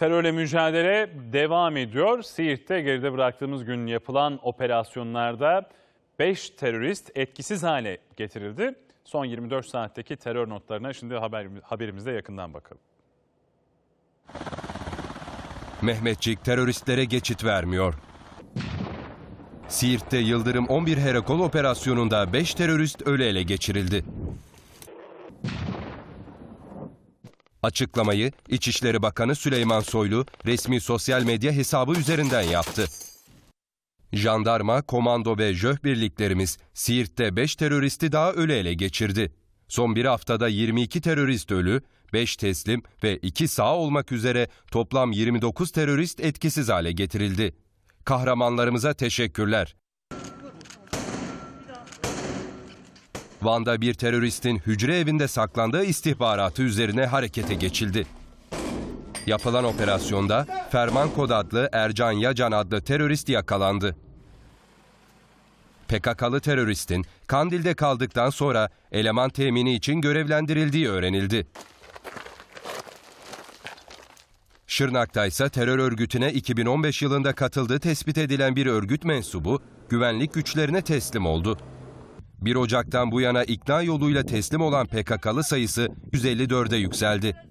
Terörle mücadele devam ediyor. Siirt'te geride bıraktığımız gün yapılan operasyonlarda 5 terörist etkisiz hale getirildi. Son 24 saatteki terör notlarına şimdi haber, haberimizde yakından bakalım. Mehmetçik teröristlere geçit vermiyor. Siirt'te Yıldırım 11 Herakol operasyonunda 5 terörist ölü ele geçirildi. Açıklamayı İçişleri Bakanı Süleyman Soylu resmi sosyal medya hesabı üzerinden yaptı. Jandarma, komando ve jöh birliklerimiz Siirt'te 5 teröristi daha ölü ele geçirdi. Son bir haftada 22 terörist ölü, 5 teslim ve 2 sağ olmak üzere toplam 29 terörist etkisiz hale getirildi. Kahramanlarımıza teşekkürler. Van'da bir teröristin hücre evinde saklandığı istihbaratı üzerine harekete geçildi. Yapılan operasyonda Ferman Kod adlı Ercan Yacan adlı terörist yakalandı. PKK'lı teröristin Kandil'de kaldıktan sonra eleman temini için görevlendirildiği öğrenildi. Şırnak'ta ise terör örgütüne 2015 yılında katıldığı tespit edilen bir örgüt mensubu güvenlik güçlerine teslim oldu. 1 Ocak'tan bu yana ikna yoluyla teslim olan PKK'lı sayısı 154'e yükseldi.